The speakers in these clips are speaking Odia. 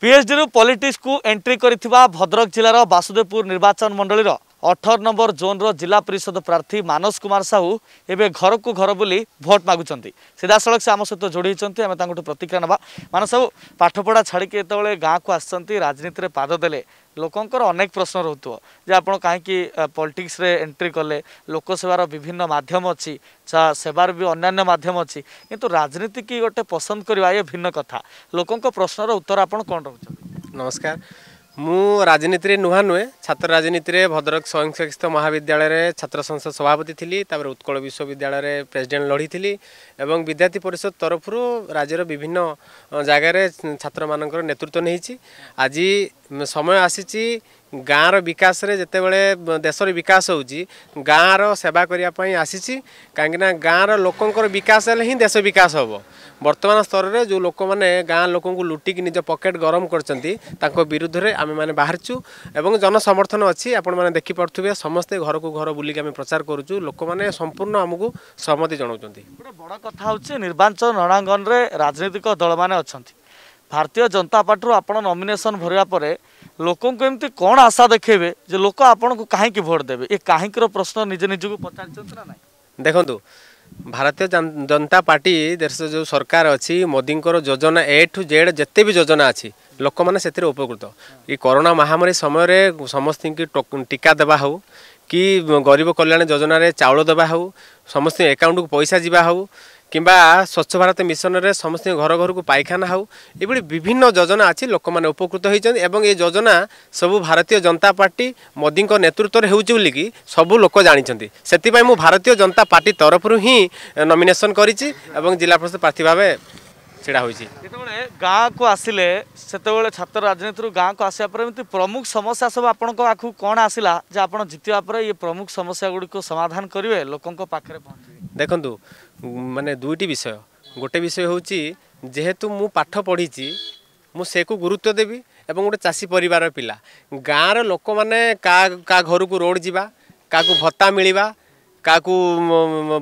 ପିଏଚ୍ଡିରୁ ପଲିଟିକ୍ସକୁ ଏଣ୍ଟ୍ରି କରିଥିବା ଭଦ୍ରକ ଜିଲ୍ଲାର ବାସୁଦେବପୁର ନିର୍ବାଚନ ମଣ୍ଡଳୀର ଅଠର ନମ୍ବର ଜୋନ୍ର ଜିଲ୍ଲା ପରିଷଦ ପ୍ରାର୍ଥୀ ମାନସ କୁମାର ସାହୁ ଏବେ ଘରକୁ ଘର ବୁଲି ଭୋଟ୍ ମାଗୁଛନ୍ତି ସିଧାସଳଖ ସେ ଆମ ସହିତ ଯୋଡ଼ି ହୋଇଛନ୍ତି ଆମେ ତାଙ୍କଠୁ ପ୍ରତିକ୍ରିୟା ନେବା ମାନସ ସାହୁ ପାଠପଢ଼ା ଛାଡ଼ିକି ଯେତେବେଳେ ଗାଁକୁ ଆସିଛନ୍ତି ରାଜନୀତିରେ ପାଦ ଦେଲେ ଲୋକଙ୍କର ଅନେକ ପ୍ରଶ୍ନ ରହୁଥିବ ଯେ ଆପଣ କାହିଁକି ପଲିଟିକ୍ସରେ ଏଣ୍ଟ୍ରି କଲେ ଲୋକସେବାର ବିଭିନ୍ନ ମାଧ୍ୟମ ଅଛି ଯାହା ସେବାର ବି ଅନ୍ୟାନ୍ୟ ମାଧ୍ୟମ ଅଛି କିନ୍ତୁ ରାଜନୀତିକି ଗୋଟେ ପସନ୍ଦ କରିବା ଇଏ ଭିନ୍ନ କଥା ଲୋକଙ୍କ ପ୍ରଶ୍ନର ଉତ୍ତର ଆପଣ କ'ଣ ରହୁଛନ୍ତି ନମସ୍କାର ମୁଁ ରାଜନୀତିରେ ନୂଆ ନୁହେଁ ଛାତ୍ର ରାଜନୀତିରେ ଭଦ୍ରକ ସ୍ୱୟଂଶାସିତ ମହାବିଦ୍ୟାଳୟରେ ଛାତ୍ର ସଂସଦ ସଭାପତି ଥିଲି ତାପରେ ଉତ୍କଳ ବିଶ୍ୱବିଦ୍ୟାଳୟରେ ପ୍ରେସିଡେଣ୍ଟ ଲଢ଼ିଥିଲି ଏବଂ ବିଦ୍ୟାର୍ଥୀ ପରିଷଦ ତରଫରୁ ରାଜ୍ୟର ବିଭିନ୍ନ ଜାଗାରେ ଛାତ୍ରମାନଙ୍କର ନେତୃତ୍ୱ ନେଇଛି ଆଜି ସମୟ ଆସିଛି ଗାଁର ବିକାଶରେ ଯେତେବେଳେ ଦେଶର ବିକାଶ ହେଉଛି ଗାଁର ସେବା କରିବା ପାଇଁ ଆସିଛି କାହିଁକିନା ଗାଁର ଲୋକଙ୍କର ବିକାଶ ହେଲେ ହିଁ ଦେଶ ବିକାଶ ହେବ ବର୍ତ୍ତମାନ ସ୍ତରରେ ଯେଉଁ ଲୋକମାନେ ଗାଁ ଲୋକଙ୍କୁ ଲୁଟିକି ନିଜ ପକେଟ୍ ଗରମ କରିଛନ୍ତି ତାଙ୍କ ବିରୁଦ୍ଧରେ ଆମେମାନେ ବାହାରିଛୁ ଏବଂ ଜନସମର୍ଥନ ଅଛି ଆପଣମାନେ ଦେଖିପାରୁଥିବେ ସମସ୍ତେ ଘରକୁ ଘର ବୁଲିକି ଆମେ ପ୍ରଚାର କରୁଛୁ ଲୋକମାନେ ସମ୍ପୂର୍ଣ୍ଣ ଆମକୁ ସହମତି ଜଣାଉଛନ୍ତି ଗୋଟେ ବଡ଼ କଥା ହେଉଛି ନିର୍ବାଚନ ରଣାଙ୍ଗନରେ ରାଜନୈତିକ ଦଳମାନେ ଅଛନ୍ତି ଭାରତୀୟ ଜନତା ପାର୍ଟିରୁ ଆପଣ ନମିନେସନ୍ ଭରିବା ପରେ ଲୋକଙ୍କୁ ଏମିତି କ'ଣ ଆଶା ଦେଖେଇବେ ଯେ ଲୋକ ଆପଣଙ୍କୁ କାହିଁକି ଭୋଟ୍ ଦେବେ ଏ କାହିଁକିର ପ୍ରଶ୍ନ ନିଜ ନିଜକୁ ପଚାରିଛନ୍ତି ନା ନାହିଁ ଦେଖନ୍ତୁ ଭାରତୀୟ ଜନତା ପାର୍ଟି ଦେଶରେ ଯେଉଁ ସରକାର ଅଛି ମୋଦିଙ୍କର ଯୋଜନା ଏ ଠୁ ଜେଡ଼ ଯେତେ ବି ଯୋଜନା ଅଛି ଲୋକମାନେ ସେଥିରେ ଉପକୃତ ଏ କରୋନା ମହାମାରୀ ସମୟରେ ସମସ୍ତଙ୍କୁ ଟୀକା ଦେବା ହେଉ କି ଗରିବ କଲ୍ୟାଣ ଯୋଜନାରେ ଚାଉଳ ଦେବା ହେଉ ସମସ୍ତଙ୍କ ଆକାଉଣ୍ଟକୁ ପଇସା ଯିବା ହେଉ কিংবা স্বচ্ছ ভারত মিশনরে সমস্ত ঘর ঘরক পায়খানা হো এইভাবে বিভিন্ন যোজনা আছে লোক মানে উপকৃত হয়েছেন এবং এই যোজনা সবু ভারতীয় জনতা পার্টি মোদী নেতৃত্বরে হচ্ছে বলিকি সবু লোক জাঁচান সেপাই মু ভারতীয় জনতা পার্টি তরফর হি নমিনেসন করেছি এবং জেলা পরিষদ প্রার্থী ভাবে ଛିଡ଼ା ହୋଇଛି ଯେତେବେଳେ ଗାଁକୁ ଆସିଲେ ସେତେବେଳେ ଛାତ୍ର ରାଜନୀତିରୁ ଗାଁକୁ ଆସିବା ପରେ ଏମିତି ପ୍ରମୁଖ ସମସ୍ୟା ସବୁ ଆପଣଙ୍କ ଆଖକୁ କ'ଣ ଆସିଲା ଯେ ଆପଣ ଜିତିବା ପରେ ଇଏ ପ୍ରମୁଖ ସମସ୍ୟା ଗୁଡ଼ିକୁ ସମାଧାନ କରିବେ ଲୋକଙ୍କ ପାଖରେ ପହଞ୍ଚିବେ ଦେଖନ୍ତୁ ମାନେ ଦୁଇଟି ବିଷୟ ଗୋଟେ ବିଷୟ ହେଉଛି ଯେହେତୁ ମୁଁ ପାଠ ପଢ଼ିଛି ମୁଁ ସେକୁ ଗୁରୁତ୍ୱ ଦେବି ଏବଂ ଗୋଟେ ଚାଷୀ ପରିବାର ପିଲା ଗାଁର ଲୋକମାନେ କାହା କାହା ଘରକୁ ରୋଡ଼ ଯିବା କାହାକୁ ଭତ୍ତା ମିଳିବା କାହାକୁ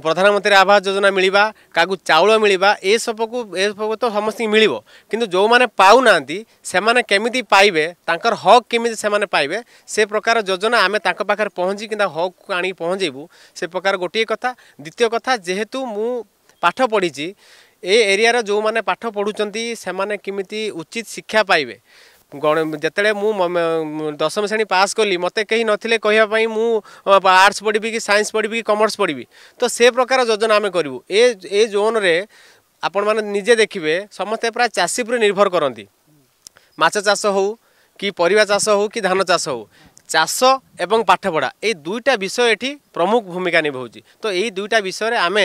ପ୍ରଧାନମନ୍ତ୍ରୀ ଆବାସ ଯୋଜନା ମିଳିବା କାହାକୁ ଚାଉଳ ମିଳିବା ଏସବୁକୁ ଏସବୁ ତ ସମସ୍ତଙ୍କୁ ମିଳିବ କିନ୍ତୁ ଯେଉଁମାନେ ପାଉନାହାନ୍ତି ସେମାନେ କେମିତି ପାଇବେ ତାଙ୍କର ହକ୍ କେମିତି ସେମାନେ ପାଇବେ ସେ ପ୍ରକାର ଯୋଜନା ଆମେ ତାଙ୍କ ପାଖରେ ପହଞ୍ଚି କିମ୍ବା ହକ୍କୁ ଆଣିକି ପହଞ୍ଚାଇବୁ ସେ ପ୍ରକାର ଗୋଟିଏ କଥା ଦ୍ୱିତୀୟ କଥା ଯେହେତୁ ମୁଁ ପାଠ ପଢ଼ିଛି ଏ ଏରିଆର ଯେଉଁମାନେ ପାଠ ପଢ଼ୁଛନ୍ତି ସେମାନେ କେମିତି ଉଚିତ ଶିକ୍ଷା ପାଇବେ ଯେତେବେଳେ ମୁଁ ଦଶମ ଶ୍ରେଣୀ ପାସ୍ କଲି ମୋତେ କେହି ନଥିଲେ କହିବା ପାଇଁ ମୁଁ ଆର୍ଟ୍ସ ପଢ଼ିବି କି ସାଇନ୍ସ ପଢ଼ିବି କି କମର୍ସ ପଢ଼ିବି ତ ସେ ପ୍ରକାର ଯୋଜନା ଆମେ କରିବୁ ଏ ଏ ଜୋନ୍ରେ ଆପଣମାନେ ନିଜେ ଦେଖିବେ ସମସ୍ତେ ପ୍ରାୟ ଚାଷୀ ଉପରେ ନିର୍ଭର କରନ୍ତି ମାଛ ଚାଷ ହେଉ କି ପରିବା ଚାଷ ହେଉ କି ଧାନ ଚାଷ ହେଉ চাষ এবং পাঠপড়া এই দুইটা বিষয় এটি প্রমুখ ভূমিকা নিভাউছি তো এই দুইটা বিষয়ে আমি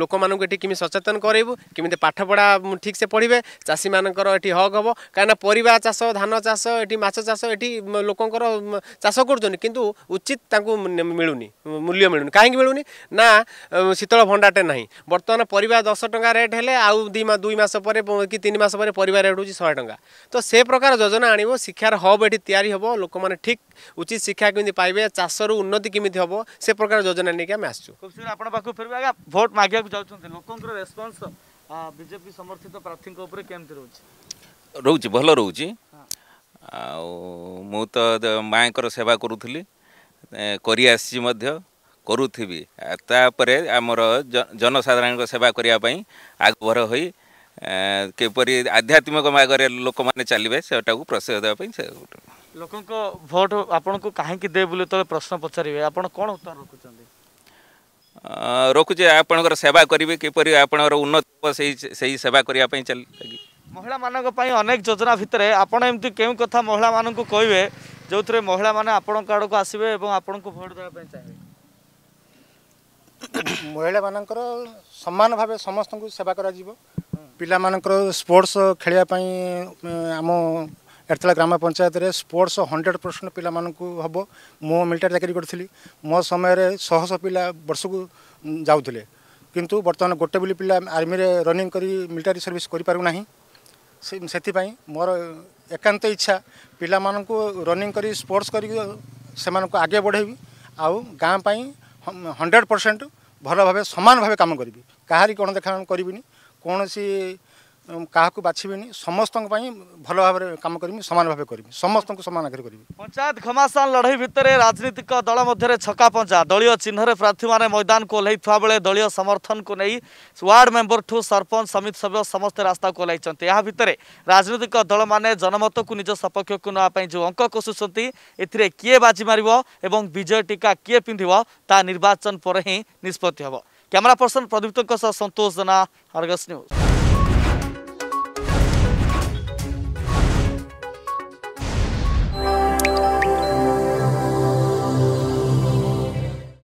লোক এটি কেমি সচেতন করবু কেমি পাঠপড়া ঠিকসে পড়বে চাষী মানকর এটি হক হব কিনা পরিবা চাষ ধান চাষ এটি মাছ চাষ এটি লোকর চাষ করছেন কিন্তু উচিত তাঁকু মিলুনি মূল্য মিলুনি কাহি মিলুনি না শীতল ভণ্ডাটে না বর্তমান পরিবা দশ টঙ্কা রেট হলে আউ দুই মাস পরে কি তিন মাস পরে পরিবা রেট হচ্ছে শহে টঙ্কা তো সে প্রকার যোজনা আনব শিক্ষার হব এটি তৈরি হব লোক ঠিক ଉଚିତ ଶିକ୍ଷା କେମିତି ପାଇବେ ଚାଷରୁ ଉନ୍ନତି କେମିତି ହେବ ସେ ପ୍ରକାର ଯୋଜନା ନେଇକି ଆମେ ଆସୁଛୁ ଖୁବ୍ ଶୀଘ୍ର ଆପଣଙ୍କ ପାଖକୁ ଫେରିବେ ଆଜ୍ଞା ଭୋଟ ମାଗିବାକୁ ଯାଉଛନ୍ତି ଲୋକଙ୍କର ରେସପନ୍ସ ବିଜେପି ସମର୍ଥିତ ପ୍ରାର୍ଥୀଙ୍କ ଉପରେ କେମିତି ରହୁଛି ରହୁଛି ଭଲ ରହୁଛି ଆଉ ମୁଁ ତ ମାଆଙ୍କର ସେବା କରୁଥିଲି କରିଆସିଛି ମଧ୍ୟ କରୁଥିବି ତାପରେ ଆମର ଜନସାଧାରଣଙ୍କ ସେବା କରିବା ପାଇଁ ଆଗ୍ରହ ହୋଇ କିପରି ଆଧ୍ୟାତ୍ମିକ ମାଗରେ ଲୋକମାନେ ଚାଲିବେ ସେଟାକୁ ପ୍ରଶୟ ଦେବା ପାଇଁ ସେ ଲୋକଙ୍କ ଭୋଟ ଆପଣଙ୍କୁ କାହିଁକି ଦେବେ ବୋଲି ତଳେ ପ୍ରଶ୍ନ ପଚାରିବେ ଆପଣ କ'ଣ ଉତ୍ତର ରଖୁଛନ୍ତି ରଖୁଛି ଆପଣଙ୍କର ସେବା କରିବେ କିପରି ଆପଣଙ୍କର ଉନ୍ନତି ହେବ ସେଇ ସେଇ ସେବା କରିବା ପାଇଁ ଚାଲି ମହିଳାମାନଙ୍କ ପାଇଁ ଅନେକ ଯୋଜନା ଭିତରେ ଆପଣ ଏମିତି କେଉଁ କଥା ମହିଳାମାନଙ୍କୁ କହିବେ ଯେଉଁଥିରେ ମହିଳାମାନେ ଆପଣଙ୍କ ଆଡ଼କୁ ଆସିବେ ଏବଂ ଆପଣଙ୍କୁ ଭୋଟ ଦେବା ପାଇଁ ଚାହିଁବେ ମହିଳାମାନଙ୍କର ସମାନ ଭାବେ ସମସ୍ତଙ୍କୁ ସେବା କରାଯିବ ପିଲାମାନଙ୍କର ସ୍ପୋର୍ଟସ୍ ଖେଳିବା ପାଇଁ ଆମ ଏଠାଳ ଗ୍ରାମ ପଞ୍ଚାୟତରେ ସ୍ପୋର୍ଟସ ହଣ୍ଡ୍ରେଡ଼ ପରସେଣ୍ଟ ପିଲାମାନଙ୍କୁ ହେବ ମୁଁ ମିଲିଟାରୀ ଚାକିରି କରିଥିଲି ମୋ ସମୟରେ ଶହଶହ ପିଲା ବର୍ଷକୁ ଯାଉଥିଲେ କିନ୍ତୁ ବର୍ତ୍ତମାନ ଗୋଟେ ବୋଲି ପିଲା ଆର୍ମିରେ ରନିଂ କରି ମିଲିଟାରୀ ସର୍ଭିସ୍ କରିପାରୁନାହିଁ ସେଥିପାଇଁ ମୋର ଏକାନ୍ତ ଇଚ୍ଛା ପିଲାମାନଙ୍କୁ ରନିଂ କରି ସ୍ପୋର୍ଟସ୍ କରି ସେମାନଙ୍କୁ ଆଗେ ବଢ଼େଇବି ଆଉ ଗାଁ ପାଇଁ ହଣ୍ଡ୍ରେଡ଼ ପରସେଣ୍ଟ ଭଲ ଭାବେ ସମାନ ଭାବେ କାମ କରିବି କାହାରି କ'ଣ ଦେଖା କରିବିନି କୌଣସି କାହାକୁ ବାଛିବିନି ସମସ୍ତଙ୍କ ପାଇଁ ଭଲ ଭାବରେ କାମ କରିବି ସମାନ ଭାବେ କରିବି ସମସ୍ତଙ୍କୁ ସମାନ ଆଗରେ କରିବି ପଞ୍ଚାୟତ ଘମାସାନ ଲଢ଼େଇ ଭିତରେ ରାଜନୀତିକ ଦଳ ମଧ୍ୟରେ ଛକା ପଞ୍ଚା ଦଳୀୟ ଚିହ୍ନରେ ପ୍ରାର୍ଥୀମାନେ ମଇଦାନକୁ ଓହ୍ଲାଇଥିବା ବେଳେ ଦଳୀୟ ସମର୍ଥନକୁ ନେଇ ୱାର୍ଡ଼ ମେମ୍ବରଠୁ ସରପଞ୍ଚ ସମିତି ସଭ୍ୟ ସମସ୍ତେ ରାସ୍ତାକୁ ଓହ୍ଲାଇଛନ୍ତି ଏହା ଭିତରେ ରାଜନୈତିକ ଦଳମାନେ ଜନମତକୁ ନିଜ ସପକ୍ଷକୁ ନେବା ପାଇଁ ଯେଉଁ ଅଙ୍କ କଷୁଛନ୍ତି ଏଥିରେ କିଏ ବାଜି ମାରିବ ଏବଂ ବିଜୟ ଟିକା କିଏ ପିନ୍ଧିବ ତାହା ନିର୍ବାଚନ ପରେ ହିଁ ନିଷ୍ପତ୍ତି ହେବ କ୍ୟାମେରା ପର୍ସନ ପ୍ରଦୀପ୍ତଙ୍କ ସହ ସନ୍ତୋଷ ଜେନା ହରଗସ ନ୍ୟୁଜ୍